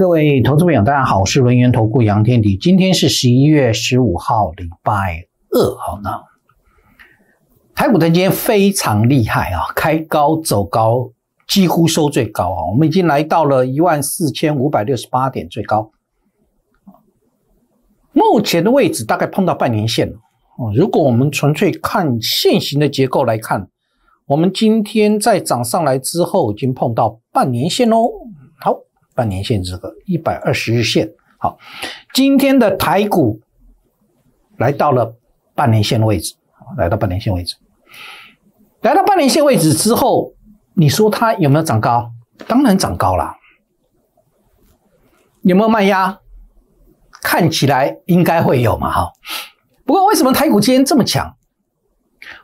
各位投资朋友，大家好，我是文源投顾杨天迪。今天是十一月十五号，礼拜二。好呢，台股今天非常厉害啊，开高走高，几乎收最高啊。我们已经来到了一万四千五百六十八点最高。目前的位置大概碰到半年线了如果我们纯粹看现行的结构来看，我们今天在涨上来之后，已经碰到半年线喽。半年线这个一百二十日线。好，今天的台股来到了半年线的位置，来到半年线位置，来到半年线位置之后，你说它有没有涨高？当然涨高了。有没有卖压？看起来应该会有嘛？哈，不过为什么台股今天这么强？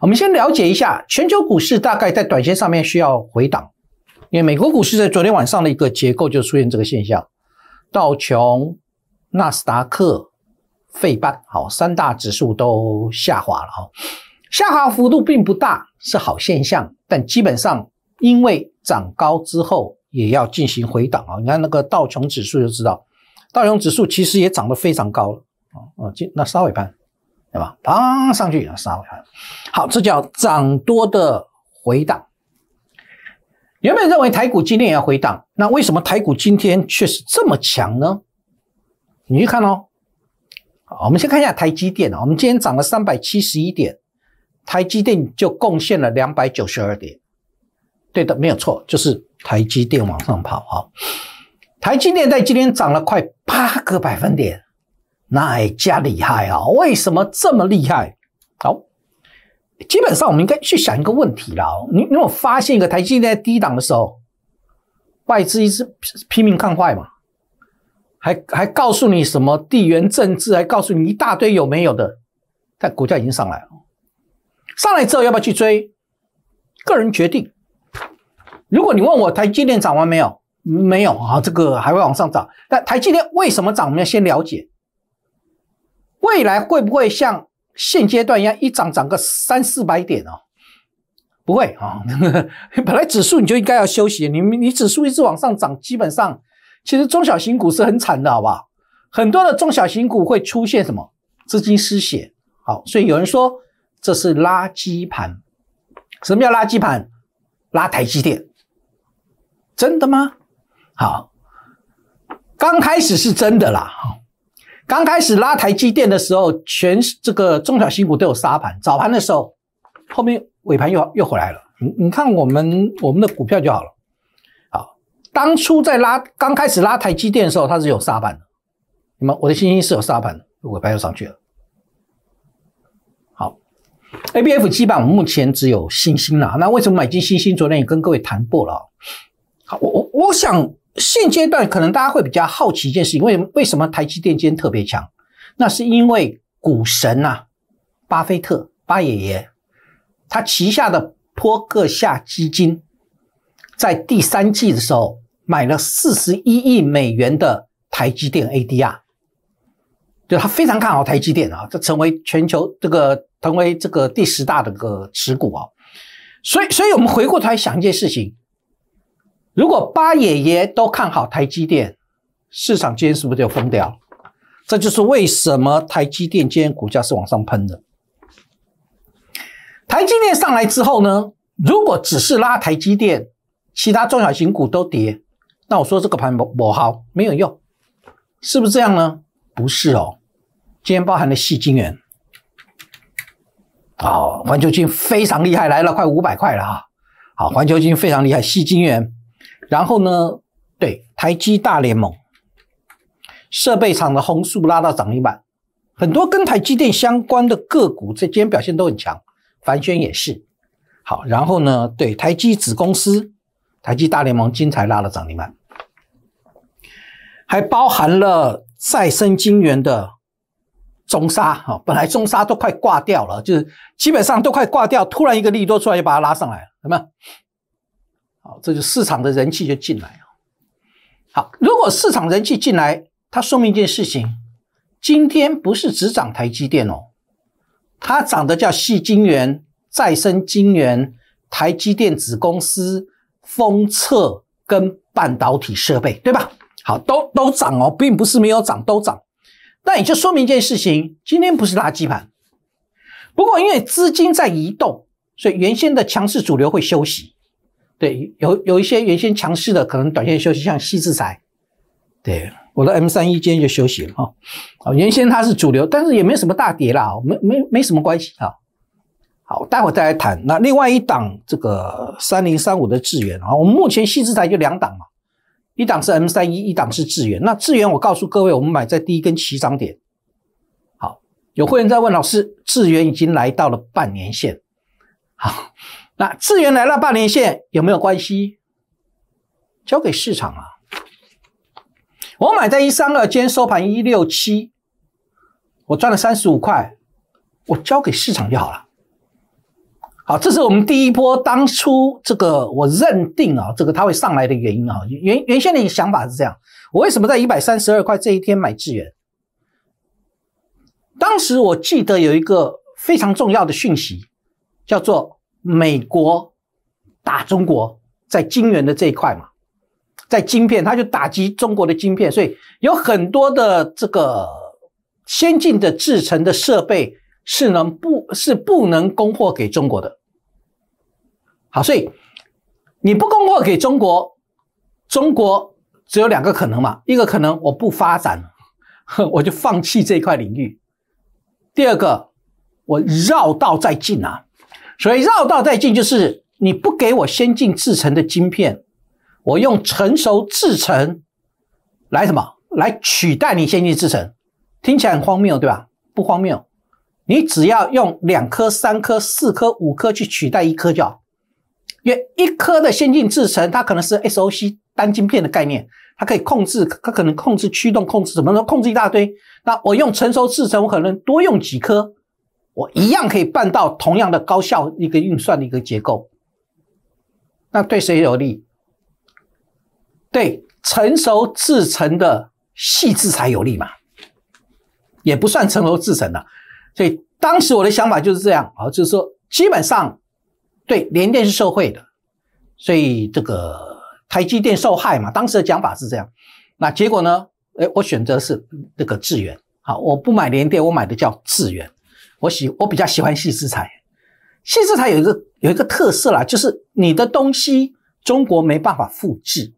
我们先了解一下，全球股市大概在短线上面需要回档。因为美国股市在昨天晚上的一个结构就出现这个现象，道琼、纳斯达克、费半好三大指数都下滑了哈，下滑幅度并不大，是好现象。但基本上因为涨高之后也要进行回档啊，你看那个道琼指数就知道，道琼指数其实也涨得非常高了啊啊，那沙尾盘对吧？当上去沙尾盘，好，这叫涨多的回档。原本认为台股今天也要回档，那为什么台股今天却是这么强呢？你去看哦。我们先看一下台积电啊。我们今天涨了三百七十一点，台积电就贡献了两百九十二点。对的，没有错，就是台积电往上跑啊。台积电在今天涨了快八个百分点，那也加厉害啊！为什么这么厉害？基本上，我们应该去想一个问题啦。你你有发现一个台积电低档的时候，外资一直拼命看坏嘛？还还告诉你什么地缘政治，还告诉你一大堆有没有的？但股价已经上来了，上来之后要不要去追？个人决定。如果你问我台积电涨完没有？没有啊，这个还会往上涨。但台积电为什么涨？我们要先了解，未来会不会像？现阶段一一涨涨个三四百点哦，不会啊，本来指数你就应该要休息，你你指数一直往上涨，基本上其实中小型股是很惨的，好不好？很多的中小型股会出现什么资金失血？好，所以有人说这是垃圾盘。什么叫垃圾盘？拉台积电？真的吗？好，刚开始是真的啦。刚开始拉台积电的时候，全这个中小新股都有杀盘。早盘的时候，后面尾盘又又回来了。你你看我们我们的股票就好了。好，当初在拉刚开始拉台积电的时候，它是有杀盘的。那么我的信心是有杀盘的，尾盘又上去了。好，A B F 基本板，目前只有信心了。那为什么买进信心？昨天也跟各位谈过了。好，我我我想。现阶段可能大家会比较好奇一件事情，为为什么台积电今天特别强？那是因为股神呐，巴菲特巴爷爷，他旗下的托克夏基金，在第三季的时候买了四十一亿美元的台积电 ADR，就他非常看好台积电啊，这成为全球这个成为这个第十大的个持股啊，所以所以我们回过头来想一件事情。如果八爷爷都看好台积电，市场今天是不是就疯掉？这就是为什么台积电今天股价是往上喷的。台积电上来之后呢，如果只是拉台积电，其他中小型股都跌，那我说这个盘不不好没有用，是不是这样呢？不是哦，今天包含了细晶元，哦，环球金非常厉害，来了快五百块了啊！好，环球金非常厉害，细晶元。然后呢，对台积大联盟设备厂的红树拉到涨停板，很多跟台积电相关的个股这天表现都很强，凡轩也是。好，然后呢，对台积子公司台积大联盟金财拉了涨停板，还包含了再生晶源的中沙哈，本来中沙都快挂掉了，就是基本上都快挂掉，突然一个利多出来就把它拉上来，什么？好，这就市场的人气就进来好，如果市场人气进来，它说明一件事情：今天不是只涨台积电哦，它涨的叫细晶圆、再生晶圆、台积电子公司、封测跟半导体设备，对吧？好，都都涨哦，并不是没有涨都涨。那也就说明一件事情：今天不是垃圾盘。不过因为资金在移动，所以原先的强势主流会休息。对，有有一些原先强势的可能短线休息，像西子材，对，我的 M 三一今天就休息了哈。哦，原先它是主流，但是也没什么大跌啦，没没没什么关系啊。好，待会再来谈。那另外一档这个三零三五的智源啊，我们目前西子材就两档嘛，一档是 M 三一，一档是智源。那智源我告诉各位，我们买在第一根起涨点。好，有会员在问老师，智源已经来到了半年线，好。那资源来了半年线有没有关系？交给市场啊！我买在一三二，今天收盘一六七，我赚了三十五块，我交给市场就好了。好，这是我们第一波当初这个我认定啊，这个它会上来的原因啊。原原先的想法是这样，我为什么在一百三十二块这一天买资源？当时我记得有一个非常重要的讯息，叫做。美国打中国在晶圆的这一块嘛，在晶片，他就打击中国的晶片，所以有很多的这个先进的制成的设备是能不是不能供货给中国的。好，所以你不供货给中国，中国只有两个可能嘛，一个可能我不发展，我就放弃这一块领域；第二个，我绕道再进啊。所以绕道再进就是你不给我先进制程的晶片，我用成熟制程来什么来取代你先进制程？听起来很荒谬，对吧？不荒谬，你只要用两颗、三颗、四颗、五颗去取代一颗，叫因为一颗的先进制程，它可能是 SOC 单晶片的概念，它可以控制，它可能控制驱动、控制什么、都控制一大堆。那我用成熟制程，我可能多用几颗。我一样可以办到同样的高效一个运算的一个结构，那对谁有利？对成熟制成的细制才有利嘛？也不算成熟制成的，所以当时我的想法就是这样，啊，就是说基本上对联电是社会的，所以这个台积电受害嘛，当时的讲法是这样。那结果呢？哎，我选择是那个智源。好，我不买联电，我买的叫智源。我喜我比较喜欢细资裁。细资裁有一个有一个特色啦，就是你的东西中国没办法复制。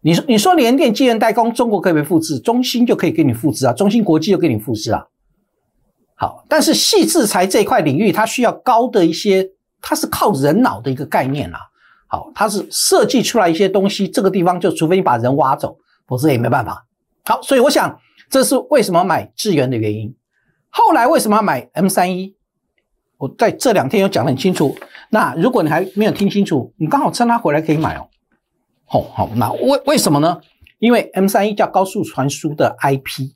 你说你说联电、积元代工，中国可以复制，中芯就可以给你复制啊，中芯国际就给你复制啊。好，但是细资裁这一块领域，它需要高的一些，它是靠人脑的一个概念啊。好，它是设计出来一些东西，这个地方就除非你把人挖走，否则也没办法。好，所以我想这是为什么买智源的原因。后来为什么要买 M 三一？我在这两天有讲得很清楚。那如果你还没有听清楚，你刚好趁他回来可以买哦。哦，好，那为为什么呢？因为 M 三一叫高速传输的 IP。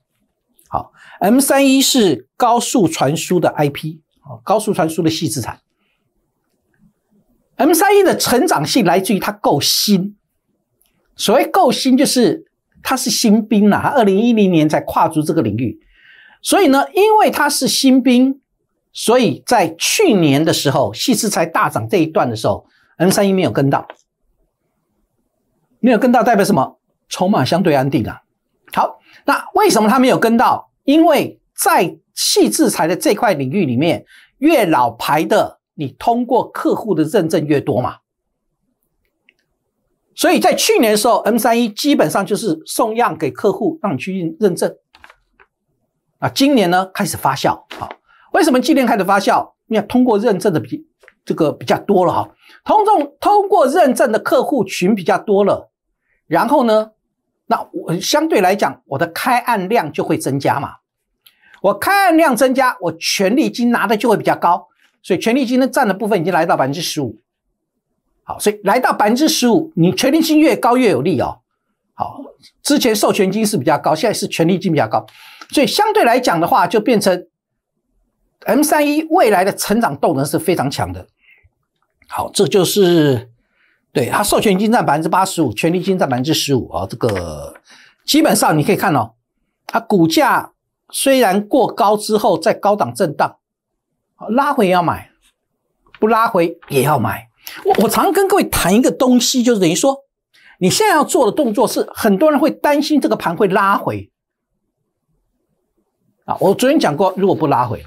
好，M 三一是高速传输的 IP，高速传输的细资产。M 三一的成长性来自于它够新。所谓够新，就是它是新兵呐，二零一零年才跨足这个领域。所以呢，因为它是新兵，所以在去年的时候，细枝才大涨这一段的时候 m 三一没有跟到，没有跟到代表什么？筹码相对安定了。好，那为什么它没有跟到？因为在细制裁的这块领域里面，越老牌的，你通过客户的认证越多嘛。所以在去年的时候 m 三一基本上就是送样给客户，让你去认认证。啊，今年呢开始发酵啊！为什么今年开始发酵？因为通过认证的比这个比较多了哈，通众通过认证的客户群比较多了，然后呢，那我相对来讲我的开案量就会增加嘛。我开案量增加，我权利金拿的就会比较高，所以权利金的占的部分已经来到百分之十五。好，所以来到百分之十五，你权利金越高越有利哦。好，之前授权金是比较高，现在是权利金比较高。所以相对来讲的话，就变成 M 三一未来的成长动能是非常强的。好，这就是对它授权金占百分之八十五，权利金占百分之十五啊。这个基本上你可以看哦，它股价虽然过高之后在高档震荡，拉回也要买，不拉回也要买。我我常跟各位谈一个东西，就是等于说你现在要做的动作是，很多人会担心这个盘会拉回。啊，我昨天讲过，如果不拉回，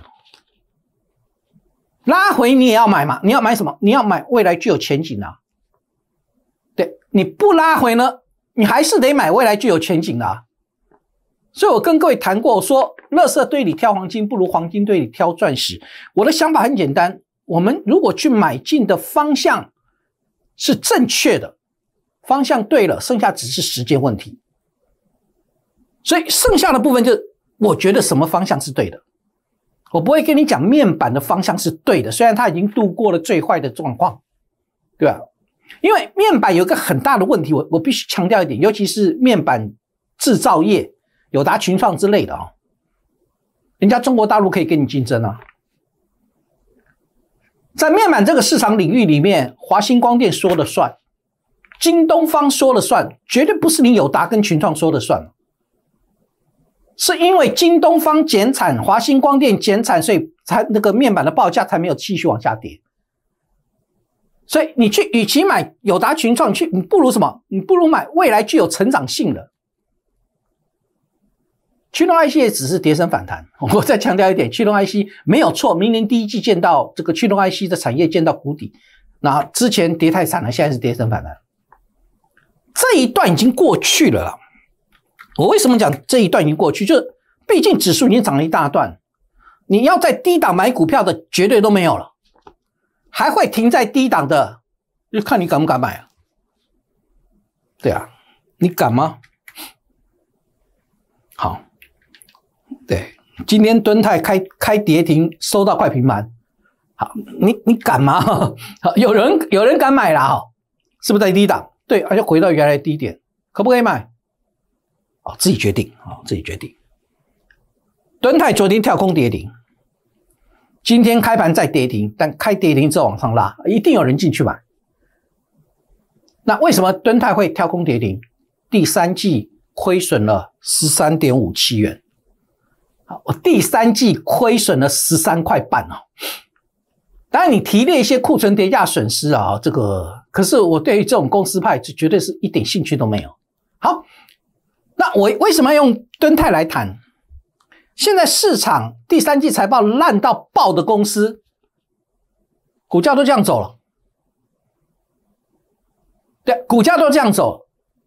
拉回你也要买嘛？你要买什么？你要买未来具有前景的。对，你不拉回呢，你还是得买未来具有前景的。所以我跟各位谈过，我说，乐色堆里挑黄金，不如黄金堆里挑钻石。我的想法很简单，我们如果去买进的方向是正确的，方向对了，剩下只是时间问题。所以剩下的部分就。我觉得什么方向是对的，我不会跟你讲面板的方向是对的。虽然它已经度过了最坏的状况，对吧？因为面板有一个很大的问题，我我必须强调一点，尤其是面板制造业，友达、群创之类的啊，人家中国大陆可以跟你竞争啊。在面板这个市场领域里面，华星光电说了算，京东方说了算，绝对不是你友达跟群创说了算。是因为京东方减产、华星光电减产，所以才那个面板的报价才没有继续往下跌。所以你去，与其买友达、群创，去你不如什么？你不如买未来具有成长性的。驱动 IC 只是跌升反弹。我再强调一点，驱动 IC 没有错。明年第一季见到这个驱动 IC 的产业见到谷底，那之前跌太惨了，现在是跌升反弹。这一段已经过去了了。我为什么讲这一段已经过去？就是毕竟指数已经涨了一大段，你要在低档买股票的绝对都没有了，还会停在低档的，就看你敢不敢买啊？对啊，你敢吗？好，对，今天敦泰开开跌停，收到快平盘，好，你你敢吗？好，有人有人敢买了，是不是在低档？对，而且回到原来低点，可不可以买？自己决定啊，自己决定。敦泰昨天跳空跌停，今天开盘再跌停，但开跌停之后往上拉，一定有人进去买。那为什么敦泰会跳空跌停？第三季亏损了十三点五七元。好，我第三季亏损了十三块半哦。当然，你提一些库存跌价损失啊，这个可是我对于这种公司派，绝对是一点兴趣都没有。好。那我为什么要用敦泰来谈？现在市场第三季财报烂到爆的公司，股价都这样走了，对，股价都这样走。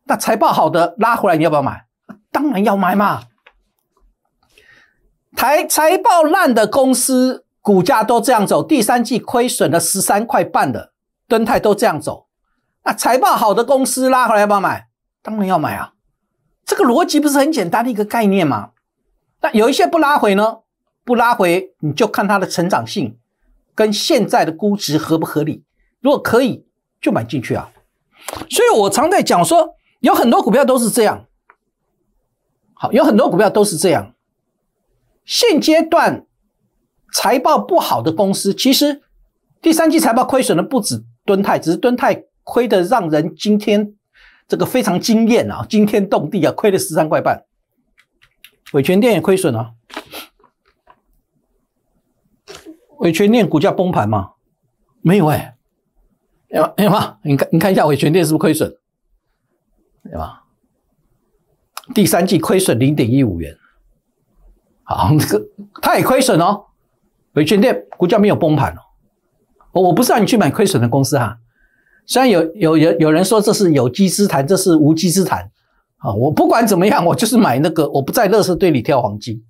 那财报好的拉回来，你要不要买？当然要买嘛。财财报烂的公司股价都这样走，第三季亏损了十三块半的敦泰都这样走，那财报好的公司拉回来，要不要买？当然要买啊。这个逻辑不是很简单的一个概念吗？那有一些不拉回呢？不拉回，你就看它的成长性跟现在的估值合不合理。如果可以，就买进去啊！所以我常在讲说，有很多股票都是这样。好，有很多股票都是这样。现阶段财报不好的公司，其实第三季财报亏损的不止敦泰，只是敦泰亏的让人惊天。这个非常惊艳啊，惊天动地啊，亏了十三块半。伟全店也亏损了，伟全店股价崩盘吗？没有哎，有吗？有吗？你看，你看一下伟全店是不是亏损？对吧？第三季亏损零点一五元，好，这个它也亏损哦。伟全店股价没有崩盘哦，我我不是让你去买亏损的公司哈。虽然有有有有人说这是有机之谈，这是无机之谈，啊，我不管怎么样，我就是买那个，我不在乐视堆里挑黄金，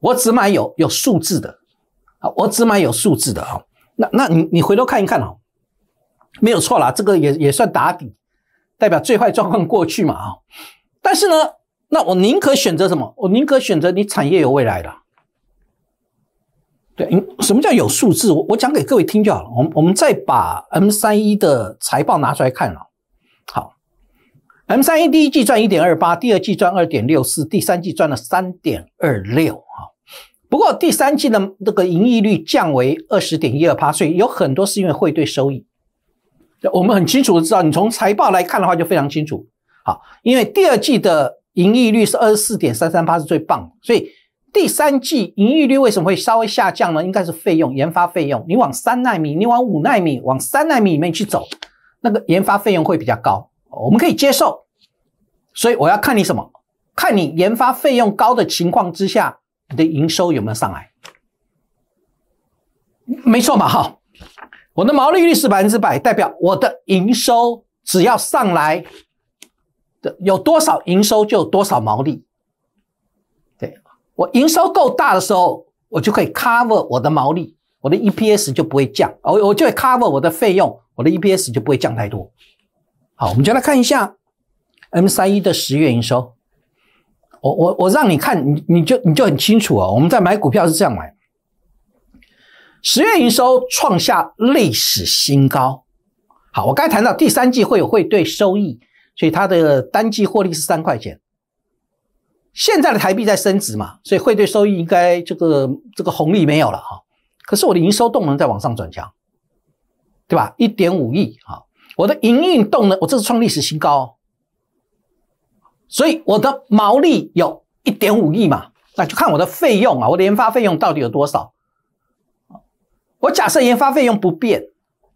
我只买有有数字的，啊，我只买有数字的啊，那那你你回头看一看啊，没有错啦，这个也也算打底，代表最坏状况过去嘛啊，但是呢，那我宁可选择什么？我宁可选择你产业有未来了。对，什么叫有数字？我我讲给各位听就好了。我们我们再把 M 三一的财报拿出来看了。好，M 三一第一季赚一点二八，第二季赚二点六四，第三季赚了三点二六啊。不过第三季的那个盈利率降为二十点一二八，所以有很多是因为汇兑收益。我们很清楚的知道，你从财报来看的话就非常清楚。好，因为第二季的盈利率是二十四点三三八是最棒，所以。第三季盈利率为什么会稍微下降呢？应该是费用，研发费用。你往三纳米，你往五纳米，往三纳米里面去走，那个研发费用会比较高，我们可以接受。所以我要看你什么？看你研发费用高的情况之下，你的营收有没有上来？没错嘛，哈，我的毛利率是百分之百，代表我的营收只要上来，的有多少营收就有多少毛利。我营收够大的时候，我就可以 cover 我的毛利，我的 EPS 就不会降。我我就会 cover 我的费用，我的 EPS 就不会降太多。好，我们就来看一下 M 三一的十月营收。我我我让你看，你你就你就很清楚哦。我们在买股票是这样买。十月营收创下历史新高。好，我刚才谈到第三季会有会对收益，所以它的单季获利是三块钱。现在的台币在升值嘛，所以汇兑收益应该这个这个红利没有了哈。可是我的营收动能在往上转强，对吧？一点五亿啊，我的营运动能，我这是创历史新高，所以我的毛利有一点五亿嘛，那就看我的费用啊，我的研发费用到底有多少？我假设研发费用不变，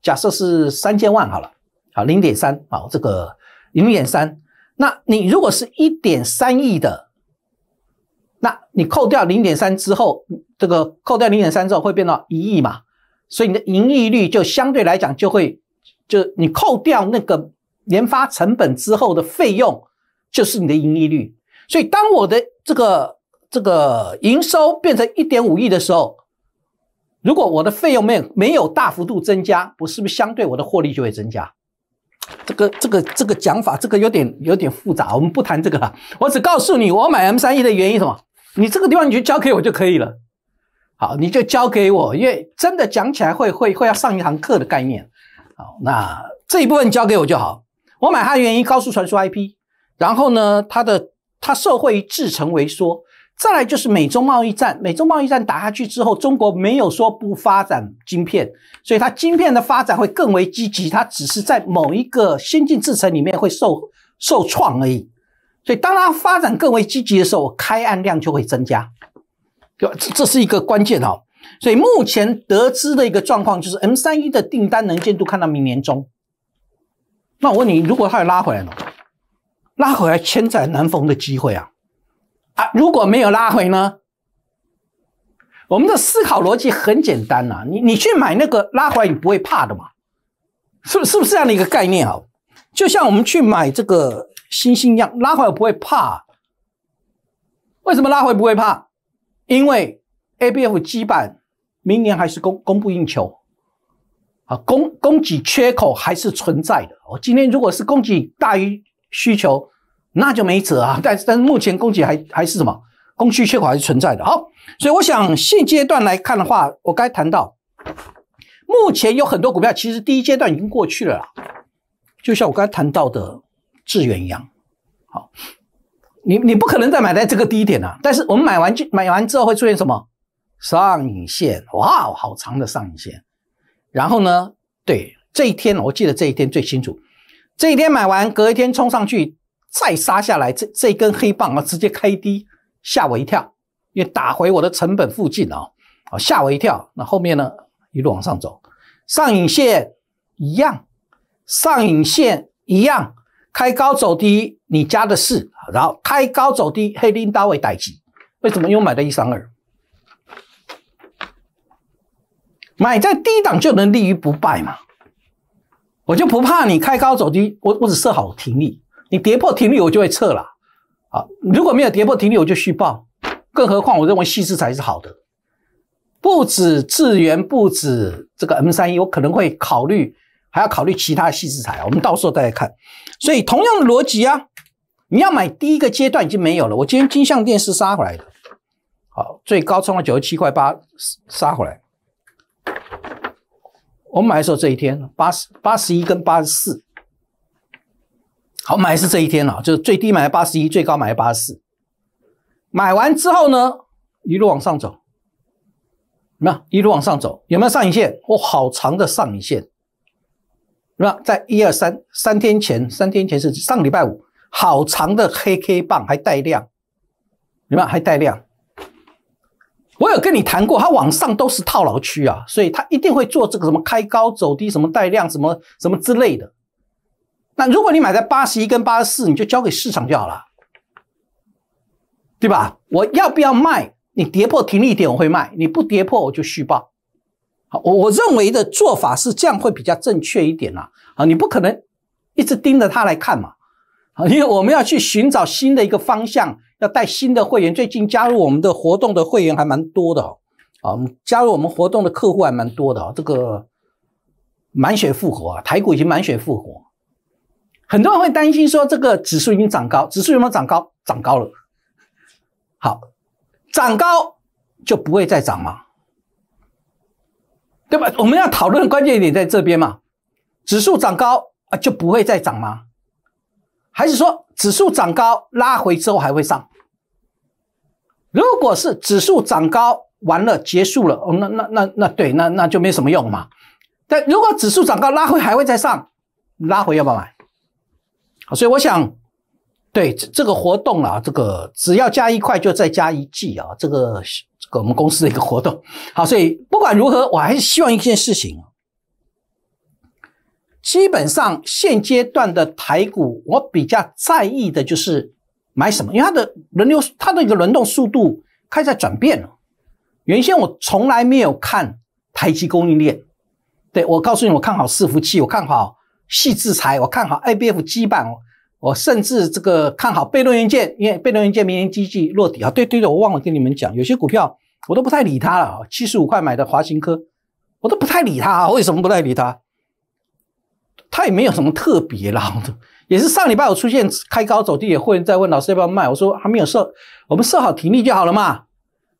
假设是三千万好了，好零点三，好这个零点三，那你如果是一点三亿的。那你扣掉零点三之后，这个扣掉零点三之后会变到一亿嘛？所以你的盈利率就相对来讲就会，就你扣掉那个研发成本之后的费用就是你的盈利率。所以当我的这个这个营收变成一点五亿的时候，如果我的费用没有没有大幅度增加，我是不是相对我的获利就会增加？这个这个这个讲法这个有点有点复杂，我们不谈这个了。我只告诉你，我买 M 三 E 的原因什么？你这个地方你就交给我就可以了，好，你就交给我，因为真的讲起来会会会要上一堂课的概念。好，那这一部分交给我就好。我买它的原因，高速传输 IP，然后呢，它的它受惠于制程萎缩，再来就是美中贸易战，美中贸易战打下去之后，中国没有说不发展晶片，所以它晶片的发展会更为积极，它只是在某一个先进制程里面会受受创而已。所以，当它发展更为积极的时候，开案量就会增加，这这是一个关键哦。所以，目前得知的一个状况就是，M 三一的订单能见度看到明年中。那我问你，如果它有拉回来呢？拉回来千载难逢的机会啊！啊，如果没有拉回呢？我们的思考逻辑很简单呐，你你去买那个拉回，你不会怕的嘛？是是不是这样的一个概念啊？就像我们去买这个。星一样拉回我不会怕，为什么拉回不会怕？因为 A、B、F 基板明年还是供供不应求，啊，供供给缺口还是存在的。我今天如果是供给大于需求，那就没辙啊。但是，但是目前供给还还是什么供需缺口还是存在的。好，所以我想现阶段来看的话，我该谈到，目前有很多股票其实第一阶段已经过去了啦，就像我刚才谈到的。志远阳。好，你你不可能再买在这个低点啊，但是我们买完就买完之后会出现什么上影线？哇，好长的上影线。然后呢，对这一天，我记得这一天最清楚。这一天买完，隔一天冲上去，再杀下来，这这根黑棒啊，直接开低，吓我一跳，因为打回我的成本附近啊，啊吓我一跳。那后面呢，一路往上走，上影线一样，上影线一样。开高走低，你加的事；然后开高走低，黑磷单位待机，为什么又买的一三二？买在低档就能立于不败嘛？我就不怕你开高走低，我我只设好停利，你跌破停利我就会撤了，啊，如果没有跌破停利我就续报，更何况我认为细枝才是好的，不止智源，不止这个 M 三一，我可能会考虑，还要考虑其他细枝材，我们到时候再来看。所以同样的逻辑啊，你要买第一个阶段已经没有了。我今天金相店是杀回来的，好，最高冲了九十七块八，杀回来。我买的时候这一天八十八十一跟八十四，好买是这一天啊，就是最低买的八十一，最高买的八十四。买完之后呢，一路往上走，那一路往上走，有没有上影线？哦，好长的上影线。那在一二三三天前，三天前是上礼拜五，好长的黑 K 棒，还带量，你们还带量。我有跟你谈过，它往上都是套牢区啊，所以它一定会做这个什么开高走低，什么带量，什么什么之类的。那如果你买在八十一跟八十四，你就交给市场就好了，对吧？我要不要卖？你跌破停利点我会卖，你不跌破我就续报。好，我我认为的做法是这样会比较正确一点呐。啊，你不可能一直盯着它来看嘛。因为我们要去寻找新的一个方向，要带新的会员。最近加入我们的活动的会员还蛮多的哦。啊，加入我们活动的客户还蛮多的哦。这个满血复活啊，台股已经满血复活。很多人会担心说，这个指数已经涨高，指数有没有涨高？涨高了。好，涨高就不会再涨了。对吧？我们要讨论关键点在这边嘛？指数涨高啊就不会再涨吗？还是说指数涨高拉回之后还会上？如果是指数涨高完了结束了，那那那那对，那那就没什么用嘛。但如果指数涨高拉回还会再上，拉回要不要买？所以我想，对这个活动啊，这个只要加一块就再加一 G 啊，这个。我们公司的一个活动，好，所以不管如何，我还是希望一件事情。基本上现阶段的台股，我比较在意的就是买什么，因为它的轮流，它的一个轮动速度开始转变了。原先我从来没有看台积供应链，对我告诉你，我看好伺服器，我看好细制材，我看好 ABF 基板。我甚至这个看好贝诺元件，因为贝诺元件明年积极落地啊。对对的，我忘了跟你们讲，有些股票我都不太理它了。七十五块买的华行科，我都不太理它。为什么不太理它？它也没有什么特别啦。也是上礼拜我出现开高走低，也会再在问老师要不要卖。我说还没有设，我们设好停利就好了嘛。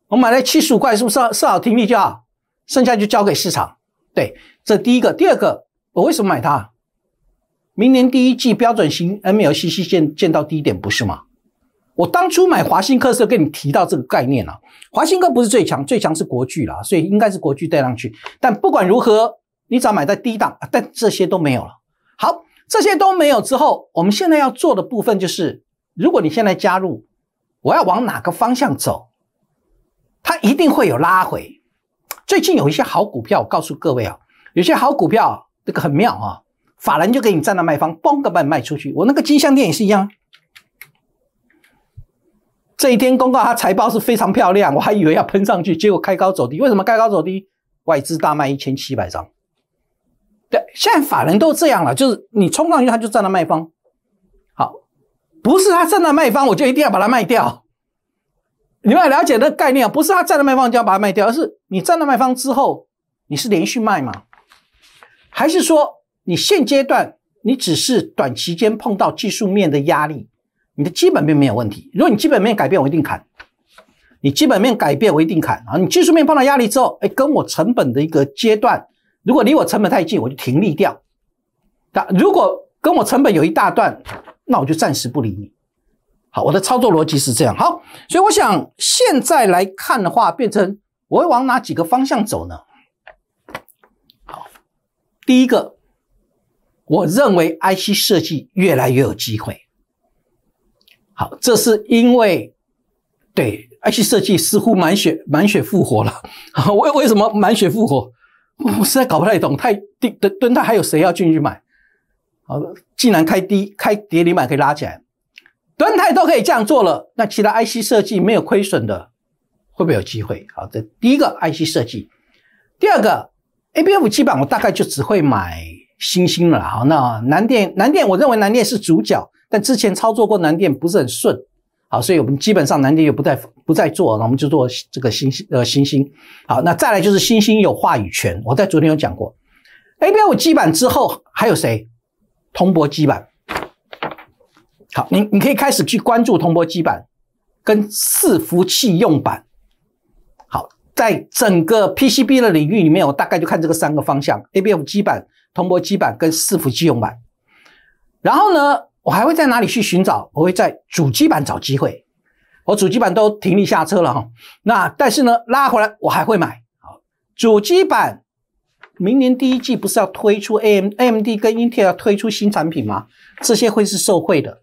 我买了七十五块，是不是设设好停利就好？剩下就交给市场。对，这第一个。第二个，我为什么买它？明年第一季标准型 m l c c 见见到低点不是吗？我当初买华兴科是跟你提到这个概念了。华兴科不是最强，最强是国巨了，所以应该是国巨带上去。但不管如何，你只要买在低档。但这些都没有了。好，这些都没有之后，我们现在要做的部分就是，如果你现在加入，我要往哪个方向走？它一定会有拉回。最近有一些好股票，我告诉各位啊，有些好股票，这个很妙啊。法人就给你站那卖方，嘣个把你卖出去。我那个金项链也是一样。这一天公告他财报是非常漂亮，我还以为要喷上去，结果开高走低。为什么开高走低？外资大卖一千七百张。对，现在法人都这样了，就是你冲上去，他就站那卖方。好，不是他站那卖方，我就一定要把它卖掉。你们要了解那个概念，不是他站那卖方就要把它卖掉，而是你站那卖方之后，你是连续卖嘛？还是说？你现阶段你只是短期间碰到技术面的压力，你的基本面没有问题。如果你基本面改变，我一定砍；你基本面改变，我一定砍啊！你技术面碰到压力之后，哎，跟我成本的一个阶段，如果离我成本太近，我就停利掉；但如果跟我成本有一大段，那我就暂时不理你。好，我的操作逻辑是这样。好，所以我想现在来看的话，变成我会往哪几个方向走呢？好，第一个。我认为 IC 设计越来越有机会。好，这是因为对 IC 设计似乎满血满血复活了。啊，为为什么满血复活？我实在搞不太懂。太低，蹲蹲泰还有谁要进去买？好，既然开低开跌你板可以拉起来，蹲泰都可以这样做了。那其他 IC 设计没有亏损的，会不会有机会？好，这第一个 IC 设计，第二个 ABF 基板，我大概就只会买。星星了好，那南电南电，我认为南电是主角，但之前操作过南电不是很顺，好，所以我们基本上南电也不再不再做，那我们就做这个星星呃星星。好，那再来就是星星有话语权，我在昨天有讲过，A B F 基板之后还有谁？铜箔基板。好，你你可以开始去关注铜箔基板跟伺服器用板。好，在整个 P C B 的领域里面，我大概就看这个三个方向：A B F 基板。同箔基板跟伺服机用板，然后呢，我还会在哪里去寻找？我会在主机板找机会，我主机板都停力下车了哈。那但是呢，拉回来我还会买。好，主机板明年第一季不是要推出 A M A M D 跟 Intel 要推出新产品吗？这些会是受惠的，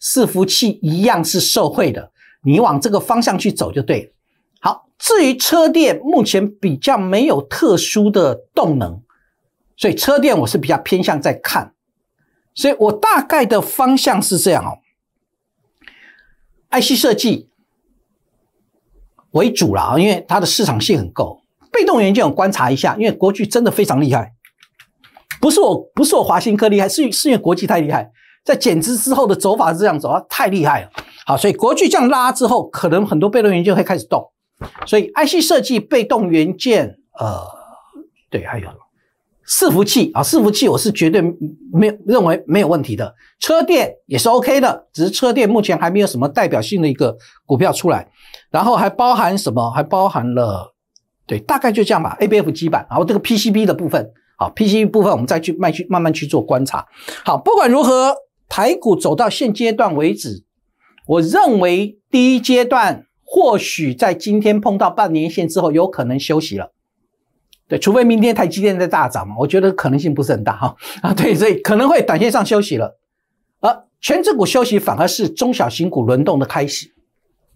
伺服器一样是受惠的。你往这个方向去走就对。好，至于车电，目前比较没有特殊的动能。所以车店我是比较偏向在看，所以我大概的方向是这样哦。IC 设计为主了啊，因为它的市场性很够。被动元件我观察一下，因为国巨真的非常厉害，不是我不是我华新科厉害，是是因为国际太厉害。在减资之后的走法是这样走啊，太厉害了。好，所以国巨这样拉之后，可能很多被动元件会开始动。所以 IC 设计、被动元件，呃，对，还有。伺服器啊，伺服器我是绝对没有认为没有问题的，车电也是 OK 的，只是车电目前还没有什么代表性的一个股票出来。然后还包含什么？还包含了，对，大概就这样吧。A B F 基板，然后这个 P C B 的部分，好，P C B 部分我们再去慢去慢慢去做观察。好，不管如何，台股走到现阶段为止，我认为第一阶段或许在今天碰到半年线之后，有可能休息了。对，除非明天台积电再大涨嘛，我觉得可能性不是很大哈啊。对，所以可能会短线上休息了，而全指股休息反而是中小型股轮动的开始。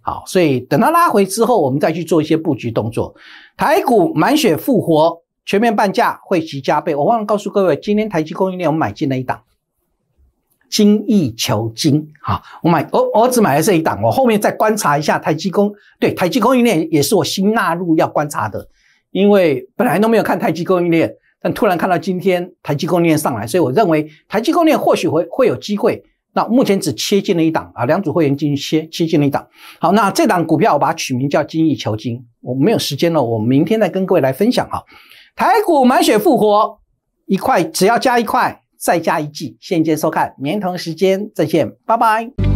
好，所以等它拉回之后，我们再去做一些布局动作。台股满血复活，全面半价，会期加倍。我忘了告诉各位，今天台积供应链我买进了一档，精益求精哈。我买，我我只买了这一档，我后面再观察一下台积公。对，台积供应链也是我新纳入要观察的。因为本来都没有看台积供应链，但突然看到今天台积供应链上来，所以我认为台积供应链或许会会有机会。那目前只切进了一档啊，两组会员进去切切进了一档。好，那这档股票我把它取名叫精益求精。我没有时间了，我明天再跟各位来分享啊。台股满血复活，一块只要加一块，再加一季。现谢收看，明天时间再见，拜拜。